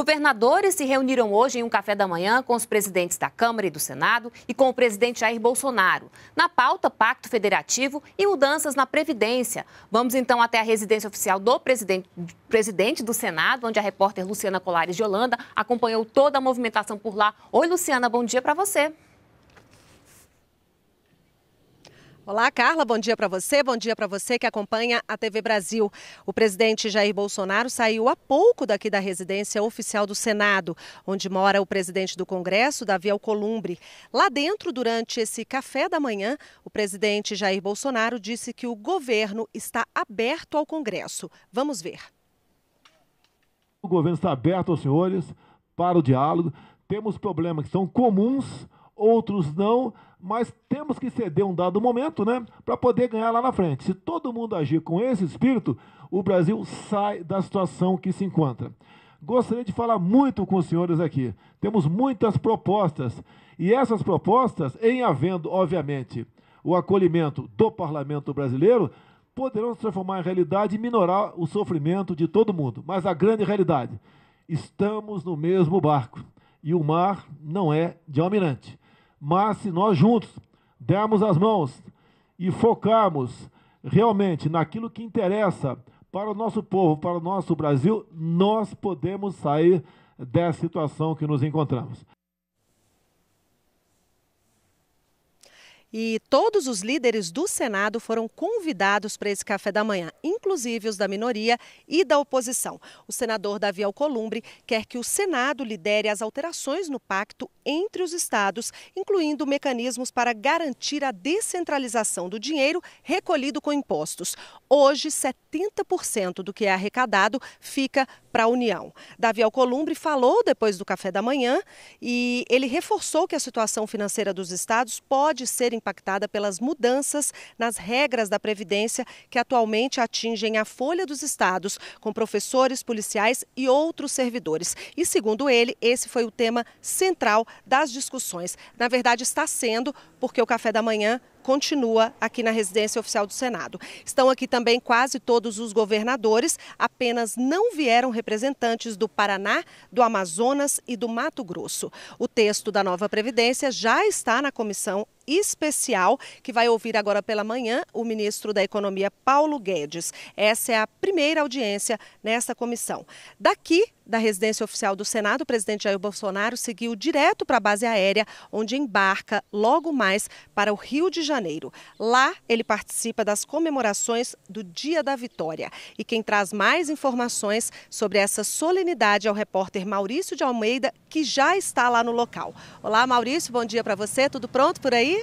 Governadores se reuniram hoje em um café da manhã com os presidentes da Câmara e do Senado e com o presidente Jair Bolsonaro. Na pauta, Pacto Federativo e mudanças na Previdência. Vamos então até a residência oficial do presidente, presidente do Senado, onde a repórter Luciana Colares de Holanda acompanhou toda a movimentação por lá. Oi, Luciana, bom dia para você. Olá, Carla. Bom dia para você. Bom dia para você que acompanha a TV Brasil. O presidente Jair Bolsonaro saiu há pouco daqui da residência oficial do Senado, onde mora o presidente do Congresso, Davi Alcolumbre. Lá dentro, durante esse café da manhã, o presidente Jair Bolsonaro disse que o governo está aberto ao Congresso. Vamos ver. O governo está aberto aos senhores para o diálogo. Temos problemas que são comuns outros não, mas temos que ceder um dado momento, né, para poder ganhar lá na frente. Se todo mundo agir com esse espírito, o Brasil sai da situação que se encontra. Gostaria de falar muito com os senhores aqui. Temos muitas propostas e essas propostas, em havendo, obviamente, o acolhimento do parlamento brasileiro, poderão se transformar em realidade e minorar o sofrimento de todo mundo. Mas a grande realidade, estamos no mesmo barco e o mar não é de almirante. Mas se nós juntos dermos as mãos e focarmos realmente naquilo que interessa para o nosso povo, para o nosso Brasil, nós podemos sair dessa situação que nos encontramos. E todos os líderes do Senado foram convidados para esse café da manhã, inclusive os da minoria e da oposição. O senador Davi Alcolumbre quer que o Senado lidere as alterações no pacto entre os estados, incluindo mecanismos para garantir a descentralização do dinheiro recolhido com impostos. Hoje, 70% do que é arrecadado fica para a União. Davi Alcolumbre falou depois do café da manhã e ele reforçou que a situação financeira dos estados pode ser impactada pelas mudanças nas regras da Previdência que atualmente atingem a folha dos estados, com professores, policiais e outros servidores. E, segundo ele, esse foi o tema central das discussões. Na verdade, está sendo, porque o café da manhã continua aqui na residência oficial do Senado. Estão aqui também quase todos os governadores, apenas não vieram representantes do Paraná, do Amazonas e do Mato Grosso. O texto da nova Previdência já está na comissão especial que vai ouvir agora pela manhã o ministro da Economia, Paulo Guedes. Essa é a primeira audiência nessa comissão. Daqui da residência oficial do Senado, o presidente Jair Bolsonaro seguiu direto para a base aérea, onde embarca logo mais para o Rio de Janeiro. Janeiro. Lá, ele participa das comemorações do Dia da Vitória. E quem traz mais informações sobre essa solenidade é o repórter Maurício de Almeida, que já está lá no local. Olá, Maurício, bom dia para você. Tudo pronto por aí?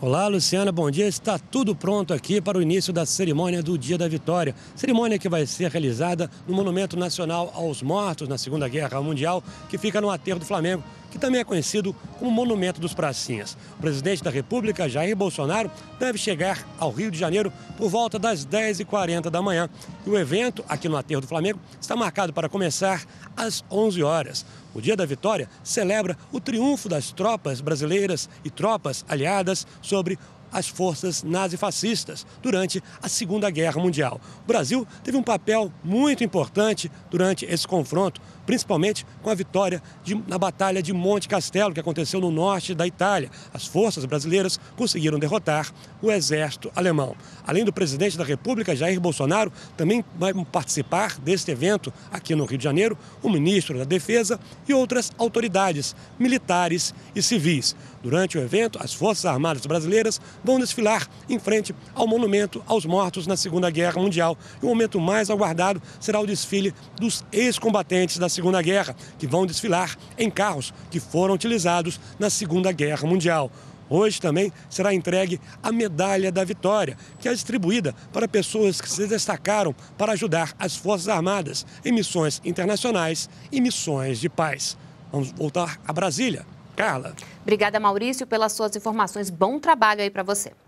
Olá, Luciana, bom dia. Está tudo pronto aqui para o início da cerimônia do Dia da Vitória. Cerimônia que vai ser realizada no Monumento Nacional aos Mortos na Segunda Guerra Mundial, que fica no Aterro do Flamengo, que também é conhecido como Monumento dos Pracinhas. O presidente da República, Jair Bolsonaro, deve chegar ao Rio de Janeiro por volta das 10h40 da manhã. E o evento, aqui no Aterro do Flamengo, está marcado para começar às 11 horas. O Dia da Vitória celebra o triunfo das tropas brasileiras e tropas aliadas sobre às forças nazifascistas durante a Segunda Guerra Mundial. O Brasil teve um papel muito importante durante esse confronto, principalmente com a vitória de, na Batalha de Monte Castelo, que aconteceu no norte da Itália. As forças brasileiras conseguiram derrotar o exército alemão. Além do presidente da República, Jair Bolsonaro, também vai participar deste evento aqui no Rio de Janeiro, o ministro da Defesa e outras autoridades militares e civis. Durante o evento, as Forças Armadas brasileiras vão desfilar em frente ao monumento aos mortos na Segunda Guerra Mundial. E o momento mais aguardado será o desfile dos ex-combatentes da Segunda Guerra, que vão desfilar em carros que foram utilizados na Segunda Guerra Mundial. Hoje também será entregue a Medalha da Vitória, que é distribuída para pessoas que se destacaram para ajudar as Forças Armadas em missões internacionais e missões de paz. Vamos voltar a Brasília. Carla. Obrigada, Maurício, pelas suas informações. Bom trabalho aí para você.